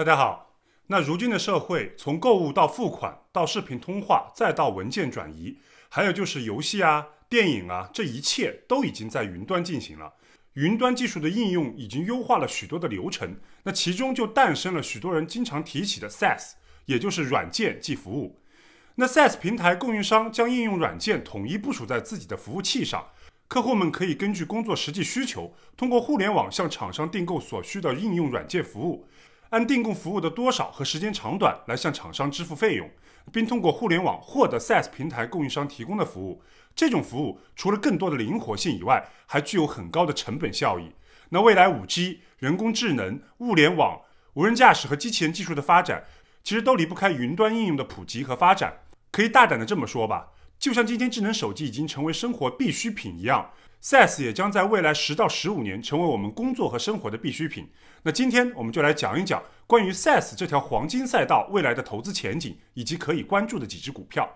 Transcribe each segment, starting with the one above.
大家好，那如今的社会，从购物到付款，到视频通话，再到文件转移，还有就是游戏啊、电影啊，这一切都已经在云端进行了。云端技术的应用已经优化了许多的流程，那其中就诞生了许多人经常提起的 SaaS，也就是软件即服务。那 SaaS 平台供应商将应用软件统一部署在自己的服务器上，客户们可以根据工作实际需求，通过互联网向厂商订购所需的应用软件服务。按订供服务的多少和时间长短来向厂商支付费用，并通过互联网获得 SaaS 平台供应商提供的服务。这种服务除了更多的灵活性以外，还具有很高的成本效益。那未来 5G、人工智能、物联网、无人驾驶和机器人技术的发展，其实都离不开云端应用的普及和发展。可以大胆的这么说吧，就像今天智能手机已经成为生活必需品一样。s a a s 也将在未来十到十五年成为我们工作和生活的必需品。那今天我们就来讲一讲关于 s a a s 这条黄金赛道未来的投资前景，以及可以关注的几只股票。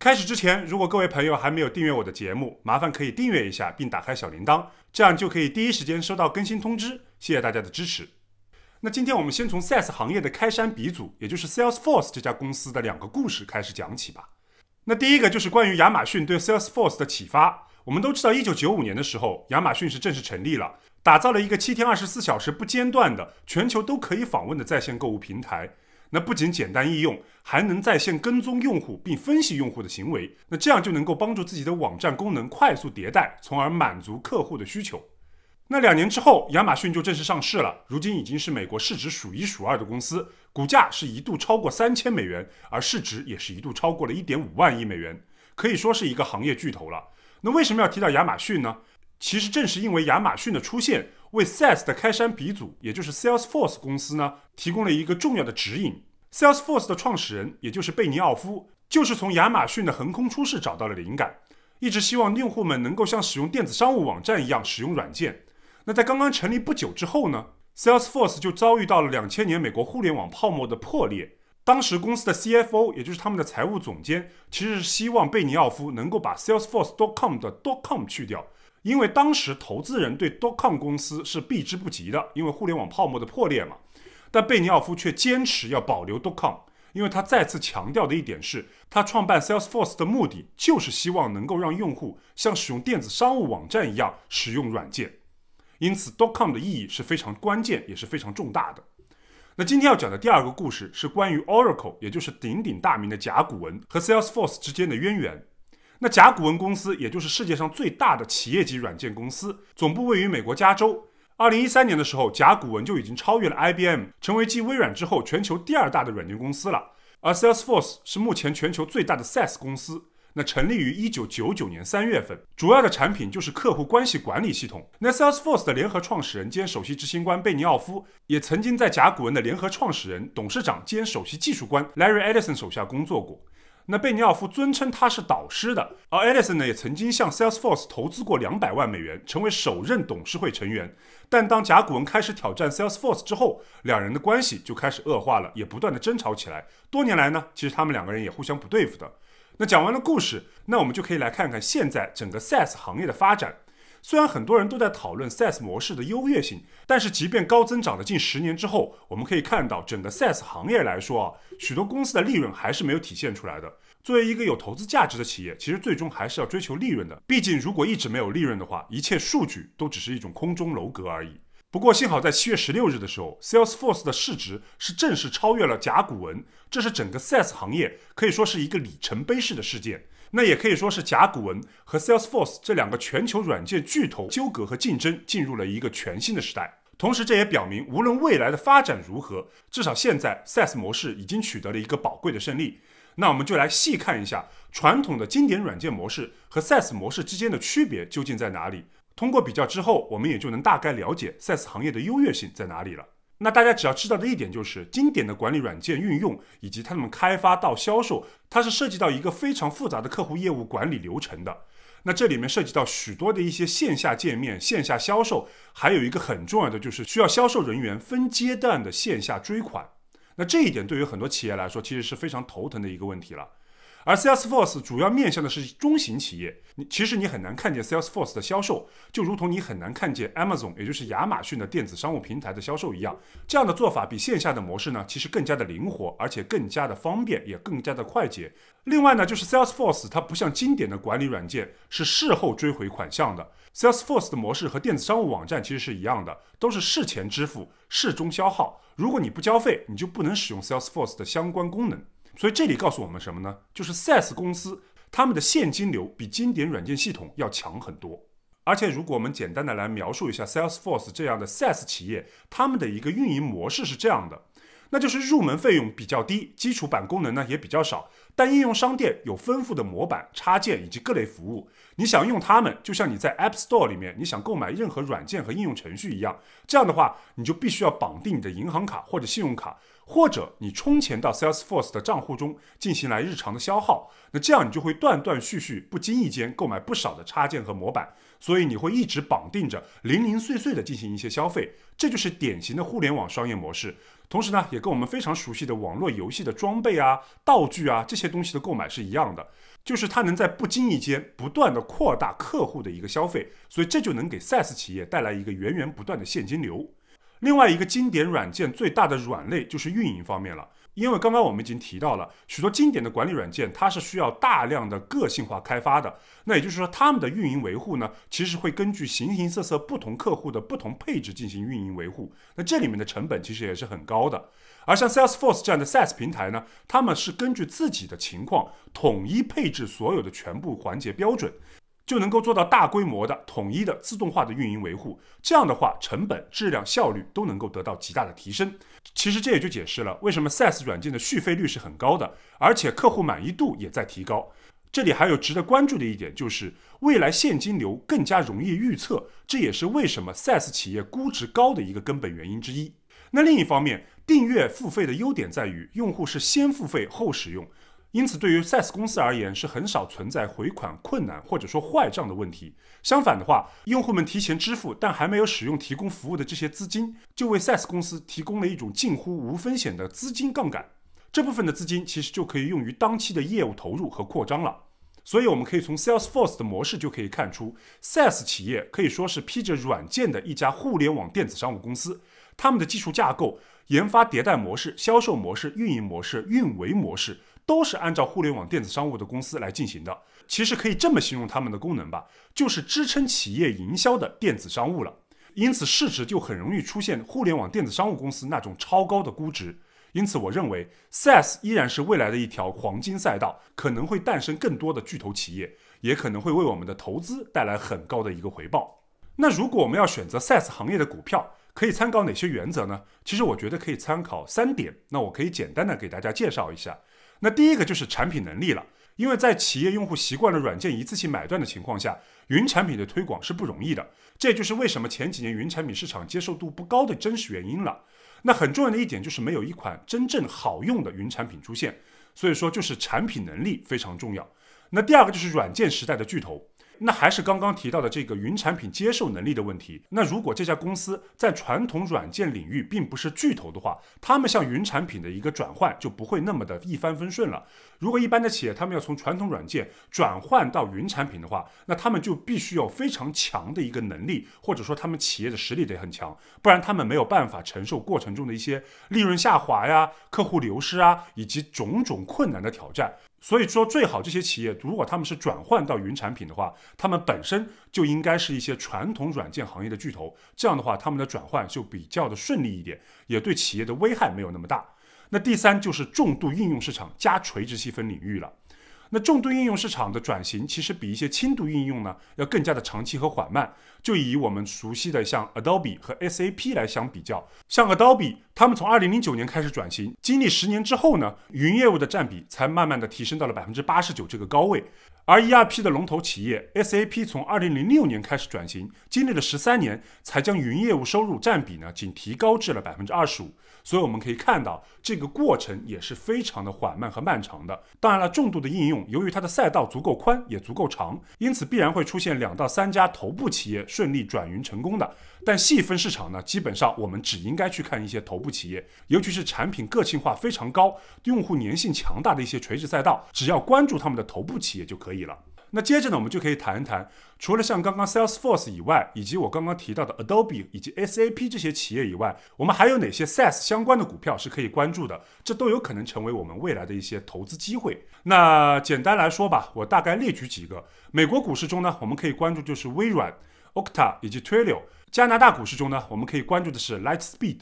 开始之前，如果各位朋友还没有订阅我的节目，麻烦可以订阅一下，并打开小铃铛，这样就可以第一时间收到更新通知。谢谢大家的支持。那今天我们先从 SaaS 行业的开山鼻祖，也就是 Salesforce 这家公司的两个故事开始讲起吧。那第一个就是关于亚马逊对 Salesforce 的启发。我们都知道，一九九五年的时候，亚马逊是正式成立了，打造了一个七天二十四小时不间断的、全球都可以访问的在线购物平台。那不仅简单易用，还能在线跟踪用户并分析用户的行为。那这样就能够帮助自己的网站功能快速迭代，从而满足客户的需求。那两年之后，亚马逊就正式上市了。如今已经是美国市值数一数二的公司，股价是一度超过三千美元，而市值也是一度超过了一点五万亿美元，可以说是一个行业巨头了。那为什么要提到亚马逊呢？其实正是因为亚马逊的出现，为 SaaS 的开山鼻祖，也就是 Salesforce 公司呢，提供了一个重要的指引。Salesforce 的创始人，也就是贝尼奥夫，就是从亚马逊的横空出世找到了灵感，一直希望用户们能够像使用电子商务网站一样使用软件。那在刚刚成立不久之后呢，Salesforce 就遭遇到了两千年美国互联网泡沫的破裂。当时公司的 CFO，也就是他们的财务总监，其实是希望贝尼奥夫能够把 Salesforce.com 的 .com 去掉，因为当时投资人对 .com 公司是避之不及的，因为互联网泡沫的破裂嘛。但贝尼奥夫却坚持要保留 .com，因为他再次强调的一点是他创办 Salesforce 的目的就是希望能够让用户像使用电子商务网站一样使用软件。因此，Docom t 的意义是非常关键，也是非常重大的。那今天要讲的第二个故事是关于 Oracle，也就是鼎鼎大名的甲骨文和 Salesforce 之间的渊源。那甲骨文公司，也就是世界上最大的企业级软件公司，总部位于美国加州。二零一三年的时候，甲骨文就已经超越了 IBM，成为继微软之后全球第二大的软件公司了。而 Salesforce 是目前全球最大的 SaaS 公司。那成立于一九九九年三月份，主要的产品就是客户关系管理系统。那 Salesforce 的联合创始人兼首席执行官贝尼奥夫也曾经在甲骨文的联合创始人、董事长兼首席技术官 Larry Ellison 手下工作过。那贝尼奥夫尊称他是导师的，而 Ellison 呢也曾经向 Salesforce 投资过两百万美元，成为首任董事会成员。但当甲骨文开始挑战 Salesforce 之后，两人的关系就开始恶化了，也不断的争吵起来。多年来呢，其实他们两个人也互相不对付的。那讲完了故事，那我们就可以来看看现在整个 SaaS 行业的发展。虽然很多人都在讨论 SaaS 模式的优越性，但是即便高增长了近十年之后，我们可以看到整个 SaaS 行业来说啊，许多公司的利润还是没有体现出来的。作为一个有投资价值的企业，其实最终还是要追求利润的。毕竟，如果一直没有利润的话，一切数据都只是一种空中楼阁而已。不过幸好，在七月十六日的时候，Salesforce 的市值是正式超越了甲骨文，这是整个 SaaS 行业可以说是一个里程碑式的事件。那也可以说是甲骨文和 Salesforce 这两个全球软件巨头纠葛和竞争进入了一个全新的时代。同时，这也表明，无论未来的发展如何，至少现在 SaaS 模式已经取得了一个宝贵的胜利。那我们就来细看一下传统的经典软件模式和 SaaS 模式之间的区别究竟在哪里。通过比较之后，我们也就能大概了解 SaaS 行业的优越性在哪里了。那大家只要知道的一点就是，经典的管理软件运用以及他们开发到销售，它是涉及到一个非常复杂的客户业务管理流程的。那这里面涉及到许多的一些线下界面、线下销售，还有一个很重要的就是需要销售人员分阶段的线下追款。那这一点对于很多企业来说，其实是非常头疼的一个问题了。而 Salesforce 主要面向的是中型企业，你其实你很难看见 Salesforce 的销售，就如同你很难看见 Amazon，也就是亚马逊的电子商务平台的销售一样。这样的做法比线下的模式呢，其实更加的灵活，而且更加的方便，也更加的快捷。另外呢，就是 Salesforce 它不像经典的管理软件是事后追回款项的，Salesforce 的模式和电子商务网站其实是一样的，都是事前支付，事中消耗。如果你不交费，你就不能使用 Salesforce 的相关功能。所以这里告诉我们什么呢？就是 SaaS 公司他们的现金流比经典软件系统要强很多。而且如果我们简单的来描述一下 Salesforce 这样的 SaaS 企业，他们的一个运营模式是这样的，那就是入门费用比较低，基础版功能呢也比较少，但应用商店有丰富的模板、插件以及各类服务。你想用它们，就像你在 App Store 里面你想购买任何软件和应用程序一样。这样的话，你就必须要绑定你的银行卡或者信用卡。或者你充钱到 Salesforce 的账户中进行来日常的消耗，那这样你就会断断续续、不经意间购买不少的插件和模板，所以你会一直绑定着，零零碎碎的进行一些消费，这就是典型的互联网商业模式。同时呢，也跟我们非常熟悉的网络游戏的装备啊、道具啊这些东西的购买是一样的，就是它能在不经意间不断的扩大客户的一个消费，所以这就能给 SaaS 企业带来一个源源不断的现金流。另外一个经典软件最大的软肋就是运营方面了，因为刚刚我们已经提到了，许多经典的管理软件，它是需要大量的个性化开发的。那也就是说，他们的运营维护呢，其实会根据形形色色不同客户的不同配置进行运营维护。那这里面的成本其实也是很高的。而像 Salesforce 这样的 SaaS 平台呢，他们是根据自己的情况统一配置所有的全部环节标准。就能够做到大规模的统一的自动化的运营维护，这样的话，成本、质量、效率都能够得到极大的提升。其实这也就解释了为什么 SaaS 软件的续费率是很高的，而且客户满意度也在提高。这里还有值得关注的一点就是，未来现金流更加容易预测，这也是为什么 SaaS 企业估值高的一个根本原因之一。那另一方面，订阅付费的优点在于用户是先付费后使用。因此，对于 Sales 公司而言，是很少存在回款困难或者说坏账的问题。相反的话，用户们提前支付但还没有使用提供服务的这些资金，就为 Sales 公司提供了一种近乎无风险的资金杠杆。这部分的资金其实就可以用于当期的业务投入和扩张了。所以，我们可以从 Salesforce 的模式就可以看出，Sales 企业可以说是披着软件的一家互联网电子商务公司。他们的技术架构、研发迭代模式、销售模式、运营模式、运维模式。都是按照互联网电子商务的公司来进行的，其实可以这么形容他们的功能吧，就是支撑企业营销的电子商务了。因此市值就很容易出现互联网电子商务公司那种超高的估值。因此我认为 SaaS 依然是未来的一条黄金赛道，可能会诞生更多的巨头企业，也可能会为我们的投资带来很高的一个回报。那如果我们要选择 SaaS 行业的股票，可以参考哪些原则呢？其实我觉得可以参考三点。那我可以简单的给大家介绍一下。那第一个就是产品能力了，因为在企业用户习惯了软件一次性买断的情况下，云产品的推广是不容易的，这也就是为什么前几年云产品市场接受度不高的真实原因了。那很重要的一点就是没有一款真正好用的云产品出现，所以说就是产品能力非常重要。那第二个就是软件时代的巨头。那还是刚刚提到的这个云产品接受能力的问题。那如果这家公司在传统软件领域并不是巨头的话，他们向云产品的一个转换就不会那么的一帆风顺了。如果一般的企业，他们要从传统软件转换到云产品的话，那他们就必须要非常强的一个能力，或者说他们企业的实力得很强，不然他们没有办法承受过程中的一些利润下滑呀、客户流失啊，以及种种困难的挑战。所以说，最好这些企业如果他们是转换到云产品的话，他们本身就应该是一些传统软件行业的巨头。这样的话，他们的转换就比较的顺利一点，也对企业的危害没有那么大。那第三就是重度应用市场加垂直细分领域了。那重度应用市场的转型，其实比一些轻度应用呢要更加的长期和缓慢。就以我们熟悉的像 Adobe 和 SAP 来相比较，像 Adobe，他们从二零零九年开始转型，经历十年之后呢，云业务的占比才慢慢的提升到了百分之八十九这个高位。而 ERP 的龙头企业 SAP 从二零零六年开始转型，经历了十三年，才将云业务收入占比呢，仅提高至了百分之二十五。所以我们可以看到，这个过程也是非常的缓慢和漫长的。当然了，重度的应用，由于它的赛道足够宽，也足够长，因此必然会出现两到三家头部企业顺利转云成功的。但细分市场呢，基本上我们只应该去看一些头部企业，尤其是产品个性化非常高、用户粘性强大的一些垂直赛道，只要关注他们的头部企业就可以。了，那接着呢，我们就可以谈一谈，除了像刚刚 Salesforce 以外，以及我刚刚提到的 Adobe 以及 SAP 这些企业以外，我们还有哪些 SaaS 相关的股票是可以关注的？这都有可能成为我们未来的一些投资机会。那简单来说吧，我大概列举几个。美国股市中呢，我们可以关注就是微软、Okta 以及 Twilio；加拿大股市中呢，我们可以关注的是 Lightspeed。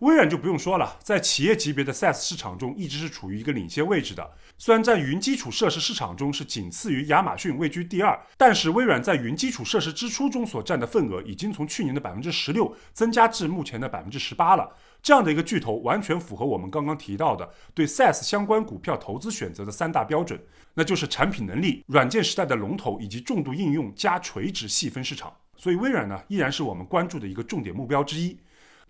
微软就不用说了，在企业级别的 SaaS 市场中，一直是处于一个领先位置的。虽然在云基础设施市场中是仅次于亚马逊位居第二，但是微软在云基础设施支出中所占的份额已经从去年的百分之十六增加至目前的百分之十八了。这样的一个巨头，完全符合我们刚刚提到的对 SaaS 相关股票投资选择的三大标准，那就是产品能力、软件时代的龙头以及重度应用加垂直细分市场。所以，微软呢依然是我们关注的一个重点目标之一。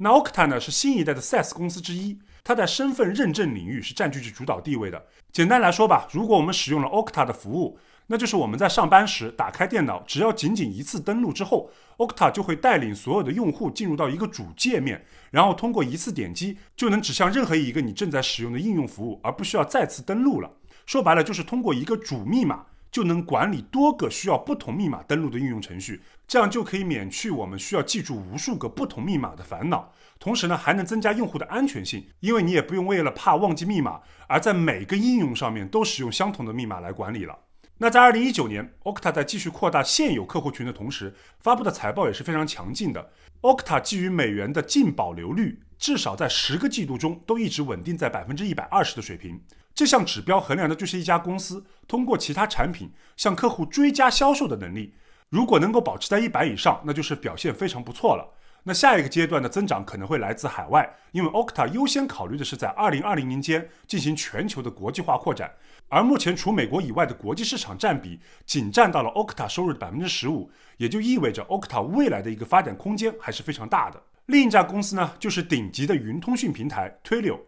那 Okta 呢是新一代的 SaaS 公司之一，它在身份认证领域是占据着主导地位的。简单来说吧，如果我们使用了 Okta 的服务，那就是我们在上班时打开电脑，只要仅仅一次登录之后，Okta 就会带领所有的用户进入到一个主界面，然后通过一次点击就能指向任何一个你正在使用的应用服务，而不需要再次登录了。说白了，就是通过一个主密码。就能管理多个需要不同密码登录的应用程序，这样就可以免去我们需要记住无数个不同密码的烦恼。同时呢，还能增加用户的安全性，因为你也不用为了怕忘记密码而在每个应用上面都使用相同的密码来管理了。那在二零一九年，Okta 在继续扩大现有客户群的同时，发布的财报也是非常强劲的。Okta 基于美元的净保留率至少在十个季度中都一直稳定在百分之一百二十的水平。这项指标衡量的就是一家公司通过其他产品向客户追加销售的能力。如果能够保持在一百以上，那就是表现非常不错了。那下一个阶段的增长可能会来自海外，因为 Okta 优先考虑的是在二零二零年间进行全球的国际化扩展。而目前除美国以外的国际市场占比仅占到了 Okta 收入的百分之十五，也就意味着 Okta 未来的一个发展空间还是非常大的。另一家公司呢，就是顶级的云通讯平台 Twilio。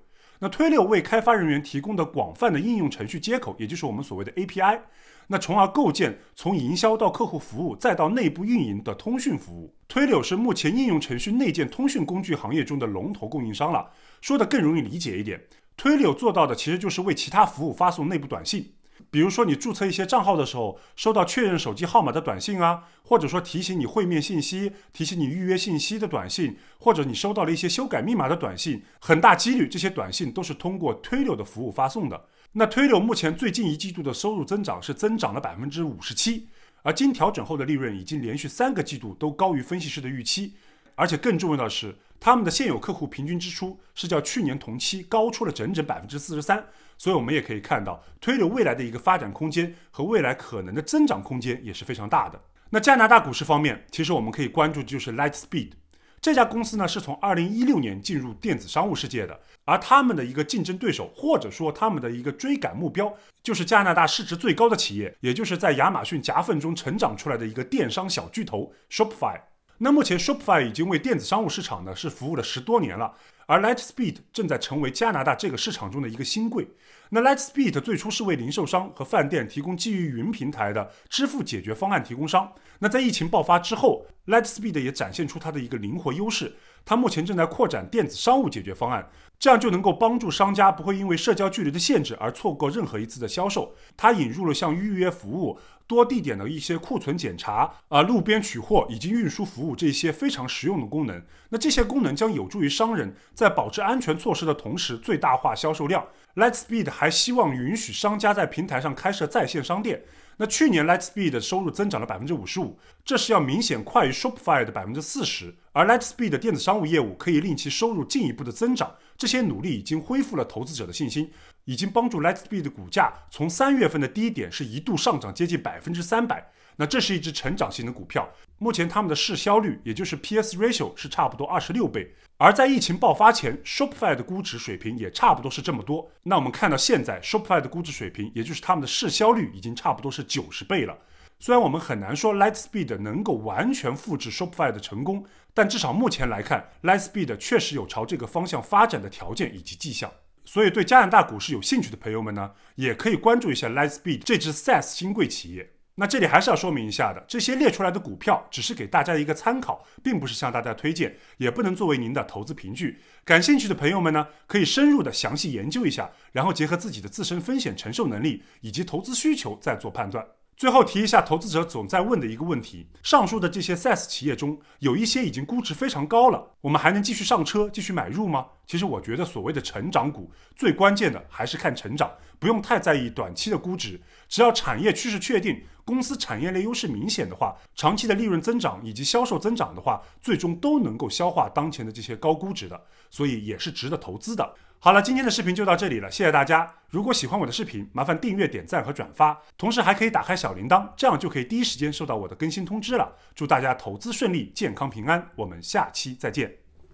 那推六为开发人员提供的广泛的应用程序接口，也就是我们所谓的 API，那从而构建从营销到客户服务再到内部运营的通讯服务。推六是目前应用程序内建通讯工具行业中的龙头供应商了。说的更容易理解一点，推六做到的其实就是为其他服务发送内部短信。比如说，你注册一些账号的时候，收到确认手机号码的短信啊，或者说提醒你会面信息、提醒你预约信息的短信，或者你收到了一些修改密码的短信，很大几率这些短信都是通过推流的服务发送的。那推流目前最近一季度的收入增长是增长了百分之五十七，而经调整后的利润已经连续三个季度都高于分析师的预期。而且更重要的是，他们的现有客户平均支出是较去年同期高出了整整百分之四十三，所以我们也可以看到，推流未来的一个发展空间和未来可能的增长空间也是非常大的。那加拿大股市方面，其实我们可以关注的就是 LightSpeed 这家公司呢，是从二零一六年进入电子商务世界的，而他们的一个竞争对手，或者说他们的一个追赶目标，就是加拿大市值最高的企业，也就是在亚马逊夹缝中成长出来的一个电商小巨头 Shopify。那目前 Shopify 已经为电子商务市场呢是服务了十多年了，而 Lightspeed 正在成为加拿大这个市场中的一个新贵。那 Lightspeed 最初是为零售商和饭店提供基于云平台的支付解决方案提供商。那在疫情爆发之后，Lightspeed 也展现出它的一个灵活优势。它目前正在扩展电子商务解决方案，这样就能够帮助商家不会因为社交距离的限制而错过任何一次的销售。它引入了像预约服务、多地点的一些库存检查、啊路边取货以及运输服务这些非常实用的功能。那这些功能将有助于商人在保持安全措施的同时最大化销售量。Let's Speed 还希望允许商家在平台上开设在线商店。那去年 Let's p e e d 的收入增长了百分之五十五，这是要明显快于 Shopify 的百分之四十，而 Let's p e e d 的电子商务业务可以令其收入进一步的增长，这些努力已经恢复了投资者的信心，已经帮助 Let's p e e d 的股价从三月份的低点是一度上涨接近百分之三百。那这是一只成长型的股票，目前他们的市销率，也就是 P/S ratio 是差不多二十六倍，而在疫情爆发前，Shopify 的估值水平也差不多是这么多。那我们看到现在 Shopify 的估值水平，也就是他们的市销率已经差不多是九十倍了。虽然我们很难说 Lightspeed 能够完全复制 Shopify 的成功，但至少目前来看，Lightspeed 确实有朝这个方向发展的条件以及迹象。所以对加拿大股市有兴趣的朋友们呢，也可以关注一下 Lightspeed 这支 SaaS 新贵企业。那这里还是要说明一下的，这些列出来的股票只是给大家一个参考，并不是向大家推荐，也不能作为您的投资凭据。感兴趣的朋友们呢，可以深入的详细研究一下，然后结合自己的自身风险承受能力以及投资需求再做判断。最后提一下，投资者总在问的一个问题：上述的这些 SaaS 企业中，有一些已经估值非常高了，我们还能继续上车、继续买入吗？其实我觉得，所谓的成长股，最关键的还是看成长，不用太在意短期的估值。只要产业趋势确定，公司产业链优势明显的话，长期的利润增长以及销售增长的话，最终都能够消化当前的这些高估值的，所以也是值得投资的。好了，今天的视频就到这里了，谢谢大家。如果喜欢我的视频，麻烦订阅、点赞和转发，同时还可以打开小铃铛，这样就可以第一时间收到我的更新通知了。祝大家投资顺利，健康平安，我们下期再见。